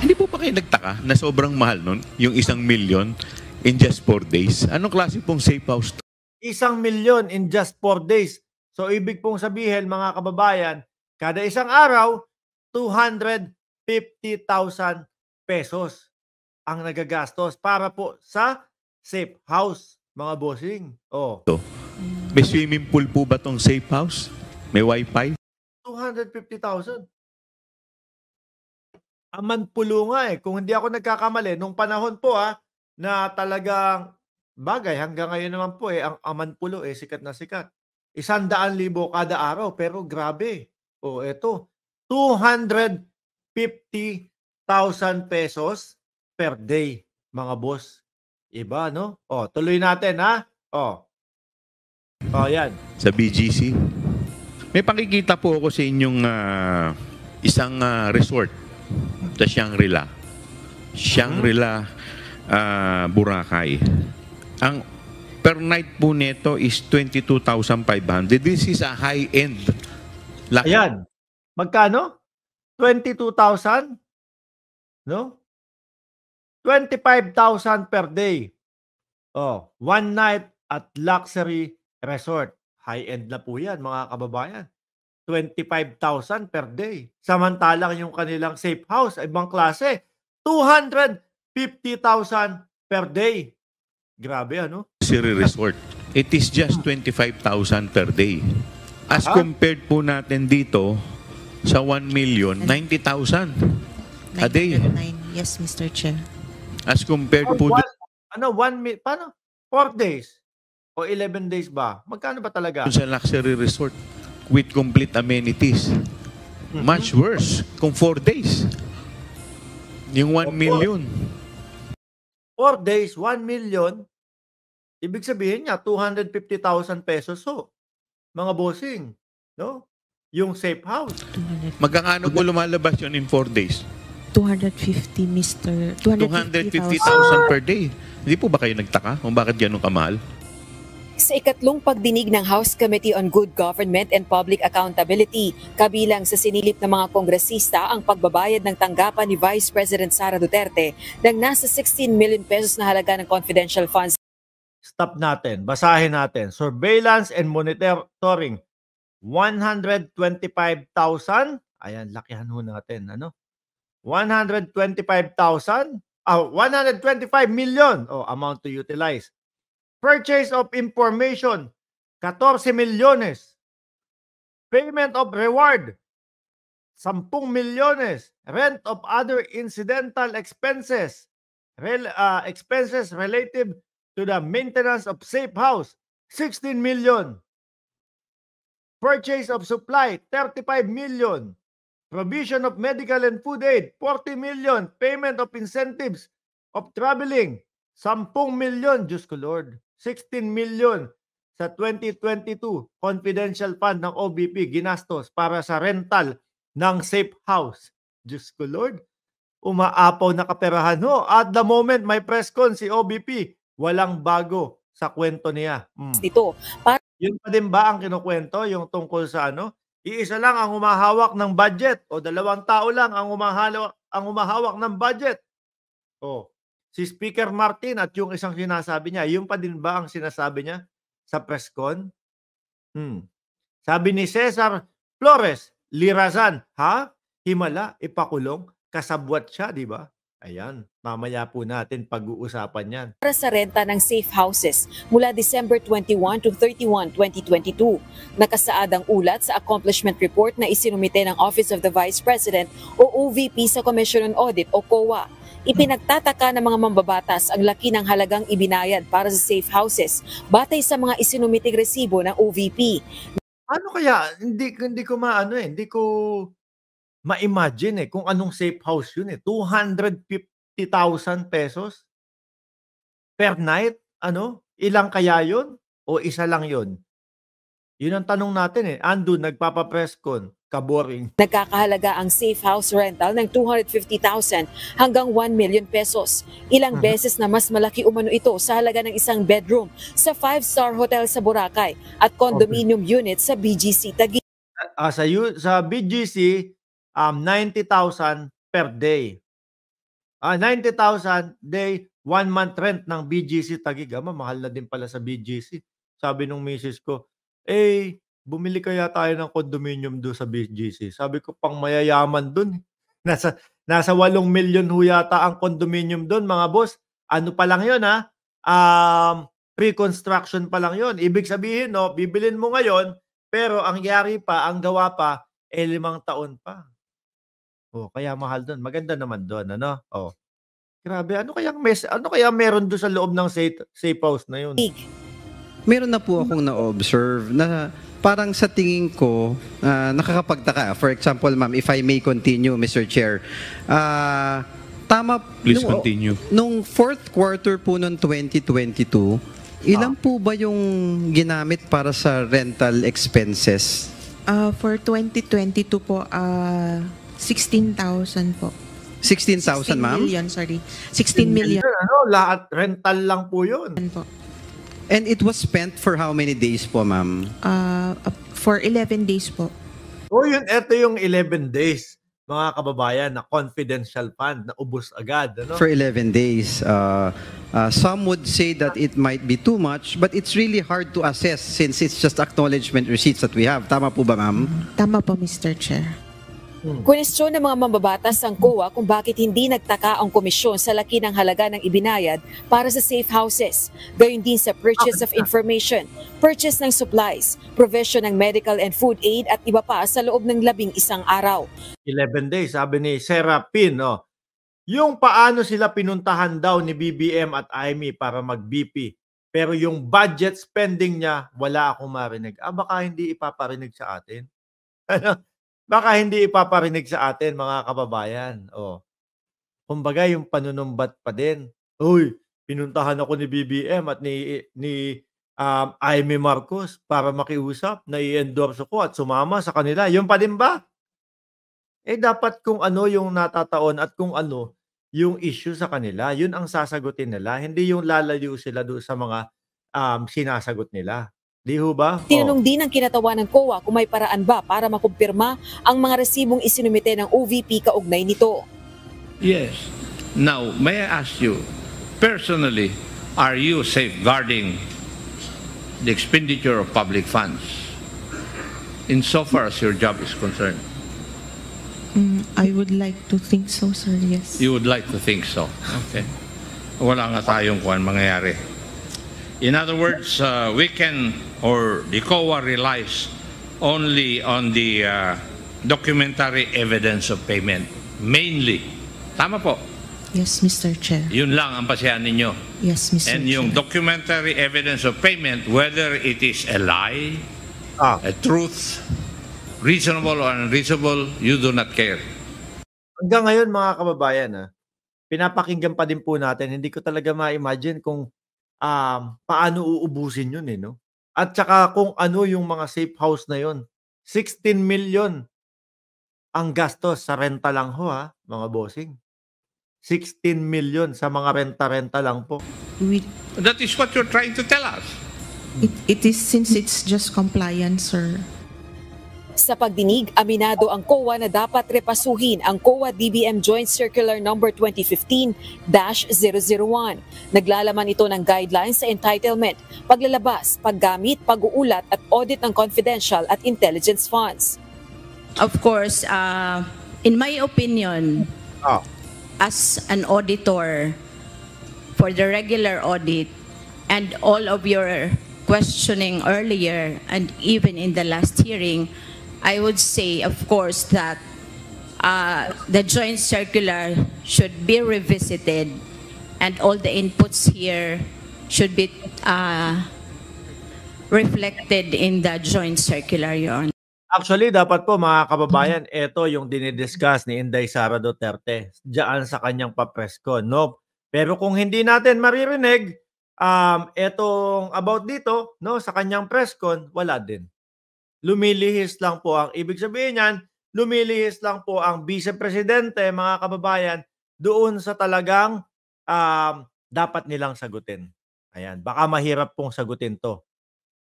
Hindi po pa kayo nagtaka na sobrang mahal nun, yung isang million in just four days? Anong klase pong safe house to? Isang milyon in just four days. So ibig pong sabihin mga kababayan, kada isang araw, 250,000 pesos ang nagagastos para po sa safe house, mga bossing. Oh. may swimming pool po ba tong safe house? May wifi? 250,000. Amanpulo nga eh. Kung hindi ako nagkakamali, nung panahon po ah, na talagang bagay, hanggang ngayon naman po eh, ang Amanpulo eh, sikat na sikat. Isandaan libo kada araw, pero grabe. O oh, eto, 250,000 pesos per day, mga boss. Iba, no? O, oh, tuloy natin, ha? O. Oh. O, oh, yan. Sa BGC. May pakikita po ako sa inyong uh, isang uh, resort the Shangri-La. Shangri-La hmm? uh, ah, Boracay. Ang per night po nito is 22,500. This is a high-end locker. Ayan. Magkano? 22,000? No? 25,000 per day. Oh, one night at luxury resort. High-end na po yan, mga kababayan. 25,000 per day. Samantalang yung kanilang safe house, ibang klase, 250,000 per day. Grabe ano? Siri Resort, it is just 25,000 per day. As Aha. compared po natin dito sa 1 million, 90,000 a day. Yes, Mr. Chair. As compared oh, po... One, ano, 1 Paano? 4 days? O 11 days ba? Magkano ba talaga? Sa luxury resort, with complete amenities. Much mm-hmm. worse kung four days. Yung 1 million. Four days, 1 million, ibig sabihin niya, 250,000 pesos so. Mga bossing, no? Yung safe house. Magkakano ko lumalabas yun in four days? 250, Mr. 250,000 per day. Hindi po ba kayo nagtaka kung bakit ganun kamahal? Sa ikatlong pagdinig ng House Committee on Good Government and Public Accountability, kabilang sa sinilip ng mga kongresista ang pagbabayad ng tanggapan ni Vice President Sara Duterte ng nasa 16 million pesos na halaga ng confidential funds. Stop natin, basahin natin. Surveillance and monitoring, 125,000. Ayan, lakihan ho natin. Ano? 125,000? Ah, 125 million. Oh, amount to utilize. Purchase of information, 14 milyones. Payment of reward, 10 milyones. Rent of other incidental expenses, rel, uh, expenses relative to the maintenance of safe house, 16 million. Purchase of supply, 35 million. Provision of medical and food aid, 40 million. Payment of incentives of traveling, 10 million. Diyos ko Lord. 16 million sa 2022 confidential fund ng OBP ginastos para sa rental ng safe house. Diyos ko Lord, umaapaw na kaperahan ho. At the moment, may press con si OBP. Walang bago sa kwento niya. Mm. Dito. Para... Yun pa din ba ang kinukwento, yung tungkol sa ano? Iisa lang ang humahawak ng budget o dalawang tao lang ang humahawak, ang humahawak ng budget. Oh, si Speaker Martin at yung isang sinasabi niya, yung pa din ba ang sinasabi niya sa presscon? Hmm. Sabi ni Cesar Flores, Lirazan, ha? Himala, ipakulong, kasabwat siya, di ba? Ayan, mamaya po natin pag-uusapan yan. Para sa renta ng safe houses mula December 21 to 31, 2022, nakasaad ang ulat sa accomplishment report na isinumite ng Office of the Vice President o OVP sa Commission on Audit o COA Ipinagtataka ng mga mambabatas ang laki ng halagang ibinayad para sa safe houses batay sa mga isinumiting resibo ng OVP. Ano kaya? Hindi, hindi ko maano eh. Hindi ko ma-imagine eh kung anong safe house yun eh. 250,000 pesos per night? Ano? Ilang kaya yun? O isa lang yun? Yun ang tanong natin eh. Ando, nagpapapreskon, kaboring. Nagkakahalaga ang safe house rental ng 250,000 hanggang 1 million pesos. Ilang uh-huh. beses na mas malaki umano ito sa halaga ng isang bedroom sa 5-star hotel sa Boracay at condominium okay. unit sa BGC Taguig. Uh, ah, sa, sa BGC, um, 90,000 per day. Uh, ah, 90,000 day, one month rent ng BGC Taguig. Ama, mahal na din pala sa BGC. Sabi nung misis ko, eh, bumili kaya tayo ng condominium doon sa BGC. Sabi ko, pang mayayaman doon. Nasa, nasa 8 million ho yata ang condominium doon, mga boss. Ano pa lang yun, ha? Um, pre-construction pa lang yun. Ibig sabihin, no, bibilin mo ngayon, pero ang yari pa, ang gawa pa, eh limang taon pa. Oh, kaya mahal doon. Maganda naman doon, ano? Oh. Grabe, ano kaya mes ano kaya meron doon sa loob ng safe, safe house na yun? Big meron na po akong na-observe na parang sa tingin ko, uh, nakakapagtaka. For example, ma'am, if I may continue, Mr. Chair, uh, tama, Please nung, continue. nung fourth quarter po noong 2022, ilan ah. po ba yung ginamit para sa rental expenses? Uh, for 2022 po, uh, 16,000 po. 16,000, ma'am? 16 million, sorry. 16 million. Ano, lahat rental lang po yun. Po. And it was spent for how many days po, ma'am? Uh, for 11 days po. So oh, yun, ito yung 11 days mga kababayan na confidential fund na ubos agad. Ano? For 11 days. Uh, uh, some would say that it might be too much, but it's really hard to assess since it's just acknowledgement receipts that we have. Tama po ba, ma'am? Tama po, Mr. Chair. Hmm. Kwenestyon ng mga mambabatas ang COA kung bakit hindi nagtaka ang komisyon sa laki ng halaga ng ibinayad para sa safe houses, gayon din sa purchase of information, purchase ng supplies, provision ng medical and food aid at iba pa sa loob ng labing isang araw. 11 days, sabi ni Serapin, no? Oh. yung paano sila pinuntahan daw ni BBM at IME para mag-BP. Pero yung budget spending niya, wala akong marinig. Ah, baka hindi ipaparinig sa atin. Ano? baka hindi ipaparinig sa atin mga kababayan. O, oh. kumbaga yung panunumbat pa din. Uy, pinuntahan ako ni BBM at ni, ni um, Aimee Marcos para makiusap na i-endorse ko at sumama sa kanila. Yung pa din ba? Eh dapat kung ano yung natataon at kung ano yung issue sa kanila, yun ang sasagutin nila. Hindi yung lalayo sila doon sa mga um, sinasagot nila. Di ho ba? Tinanong oh. din ang kinatawa ng COA kung may paraan ba para makumpirma ang mga resibong isinumite ng OVP kaugnay nito. Yes. Now, may I ask you, personally, are you safeguarding the expenditure of public funds in so far as your job is concerned? Mm, I would like to think so, sir, yes. You would like to think so. Okay. Wala nga tayong kuan mangyayari. In other words, uh, we can, or the COA relies only on the uh, documentary evidence of payment. Mainly. Tama po? Yes, Mr. Chair. Yun lang ang pasihan ninyo. Yes, Mr. And Chair. yung documentary evidence of payment, whether it is a lie, ah. a truth, reasonable or unreasonable, you do not care. Hanggang ngayon, mga kababayan, ha, ah, pinapakinggan pa din po natin. Hindi ko talaga ma-imagine kung um, paano uubusin yun eh, no? At saka kung ano yung mga safe house na yun. 16 million ang gastos sa renta lang ho ha, mga bossing. 16 million sa mga renta-renta lang po. We, That is what you're trying to tell us. It, it is since it's just compliance, sir. Sa pagdinig, aminado ang COA na dapat repasuhin ang COA DBM Joint Circular No. 2015-001. Naglalaman ito ng guidelines sa entitlement, paglalabas, paggamit, pag-uulat at audit ng confidential at intelligence funds. Of course, uh, in my opinion, oh. as an auditor for the regular audit and all of your questioning earlier and even in the last hearing, I would say, of course, that uh, the joint circular should be revisited and all the inputs here should be uh, reflected in the joint circular, Your Honor. Actually, dapat po mga kababayan, ito yung dinidiscuss ni Inday Sara Duterte diyan sa kanyang papresko. No? Pero kung hindi natin maririnig, um, etong about dito no, sa kanyang press wala din lumilihis lang po ang ibig sabihin niyan, lumilihis lang po ang vice-presidente, mga kababayan, doon sa talagang um, dapat nilang sagutin. Ayan, baka mahirap pong sagutin to.